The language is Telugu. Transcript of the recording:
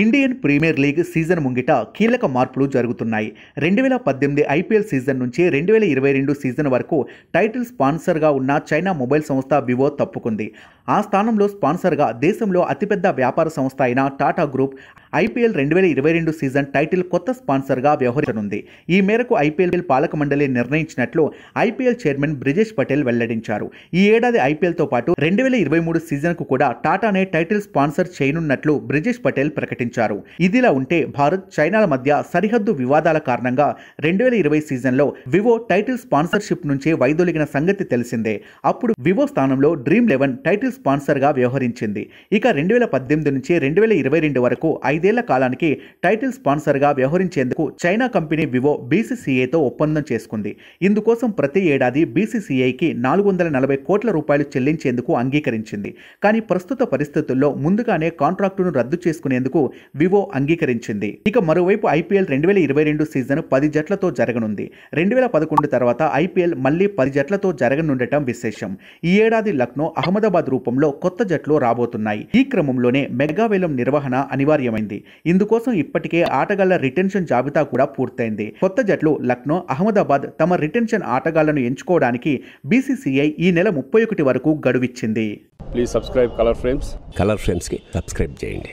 ఇండియన్ ప్రీమియర్ లీగ్ సీజన్ ముంగిట కీలక మార్పులు జరుగుతున్నాయి రెండు వేల పద్దెనిమిది ఐపీఎల్ సీజన్ నుంచి రెండు వేల ఇరవై రెండు సీజన్ వరకు టైటిల్ స్పాన్సర్గా ఉన్న చైనా మొబైల్ సంస్థ వివో తప్పుకుంది ఆ స్థానంలో స్పాన్సర్గా దేశంలో అతిపెద్ద వ్యాపార సంస్థ అయిన టాటా గ్రూప్ ఐపీఎల్ రెండు వేల ఇరవై రెండు సీజన్ టైటిల్ కొత్త స్పాన్సర్గా వ్యవహరించనుంది ఈ మేరకు ఐపీఎల్ పాలక మండలి నిర్ణయించినట్లు ఐపీఎల్ చైర్మన్ బ్రిజేష్ పటేల్ వెల్లడించారు ఈ ఏడాది ఐపీఎల్తో పాటు రెండు వేల ఇరవై మూడు సీజన్కు కూడా టాటానే టైటిల్ స్పాన్సర్ చేయనున్నట్లు బ్రిజేష్ పటేల్ ప్రకటించారు ప్రకటించారు ఇదిలా ఉంటే భారత్ చైనాల మధ్య సరిహద్దు వివాదాల కారణంగా రెండు వేల ఇరవై సీజన్లో వివో టైటిల్ స్పాన్సర్షిప్ నుంచే వైదొలిగిన సంగతి తెలిసిందే అప్పుడు వివో స్థానంలో డ్రీమ్ లెవెన్ టైటిల్ స్పాన్సర్గా వ్యవహరించింది ఇక రెండు వేల పద్దెనిమిది నుంచి రెండు వేల ఇరవై రెండు వరకు ఐదేళ్ల కాలానికి టైటిల్ స్పాన్సర్గా వ్యవహరించేందుకు చైనా కంపెనీ వివో బీసీసీఐతో ఒప్పందం చేసుకుంది ఇందుకోసం ప్రతి ఏడాది బీసీసీఐకి నాలుగు వందల నలభై కోట్ల రూపాయలు చెల్లించేందుకు అంగీకరించింది కానీ ప్రస్తుత పరిస్థితుల్లో ముందుగానే కాంట్రాక్టును రద్దు చేసుకునేందుకు వివో అంగీకరించింది ఇక మరోవైపు ఐపీఎల్ రెండు వేల ఇరవై రెండు సీజన్ పది జట్లతో జరగనుంది రెండు వేల పదకొండు తర్వాత ఐపీఎల్ మళ్లీ పది జట్లతో జరగనుండటం విశేషం ఈ ఏడాది లక్నో అహ్మదాబాద్ రూపంలో కొత్త జట్లు రాబోతున్నాయి ఈ క్రమంలోనే మెగావేలం నిర్వహణ అనివార్యమైంది ఇందుకోసం ఇప్పటికే ఆటగాళ్ల రిటెన్షన్ జాబితా కూడా పూర్తయింది కొత్త జట్లు లక్నో అహ్మదాబాద్ తమ రిటెన్షన్ ఆటగాళ్లను ఎంచుకోవడానికి బీసీసీఐ ఈ నెల ముప్పై ఒకటి వరకు గడువిచ్చింది please subscribe colour frames colour ఫ్రేమ్స్కి సబ్స్క్రైబ్ చేయండి